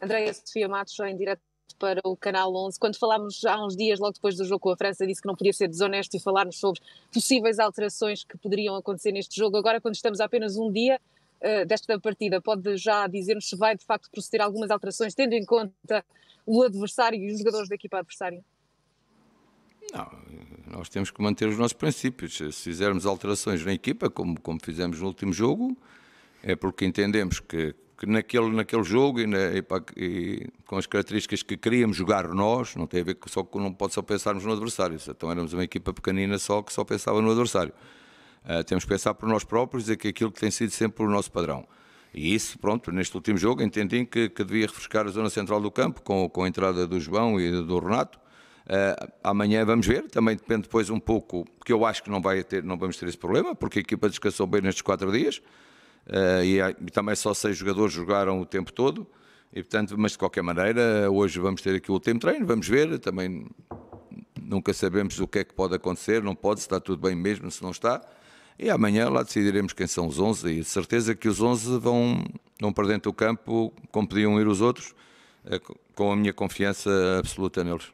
Andréia Sofia Matos em direto para o Canal 11. Quando falámos há uns dias, logo depois do jogo com a França, disse que não podia ser desonesto e falarmos sobre possíveis alterações que poderiam acontecer neste jogo. Agora, quando estamos apenas um dia uh, desta partida, pode já dizer-nos se vai de facto proceder a algumas alterações, tendo em conta o adversário e os jogadores da equipa adversária? Não, nós temos que manter os nossos princípios. Se fizermos alterações na equipa, como, como fizemos no último jogo, é porque entendemos que, que naquele, naquele jogo e, na, e, pá, e, com as características que queríamos jogar nós, não tem a ver só que não pode só pensarmos no adversário. Então éramos uma equipa pequenina só que só pensava no adversário. Uh, temos que pensar por nós próprios e que aquilo que tem sido sempre o nosso padrão. E isso, pronto, neste último jogo entendi que, que devia refrescar a zona central do campo com, com a entrada do João e do Renato. Uh, amanhã vamos ver, também depende depois um pouco, porque eu acho que não, vai ter, não vamos ter esse problema, porque a equipa descansou bem nestes quatro dias. Eh, e, e também só seis jogadores jogaram o tempo todo. E, portanto, mas de qualquer maneira, hoje vamos ter aqui o último treino, vamos ver, também nunca sabemos o que é que pode acontecer, não pode, se está tudo bem mesmo, se não está. E amanhã lá decidiremos quem são os 11 e de certeza que os 11 vão, vão para dentro do campo como podiam ir os outros, eh, com a minha confiança absoluta neles.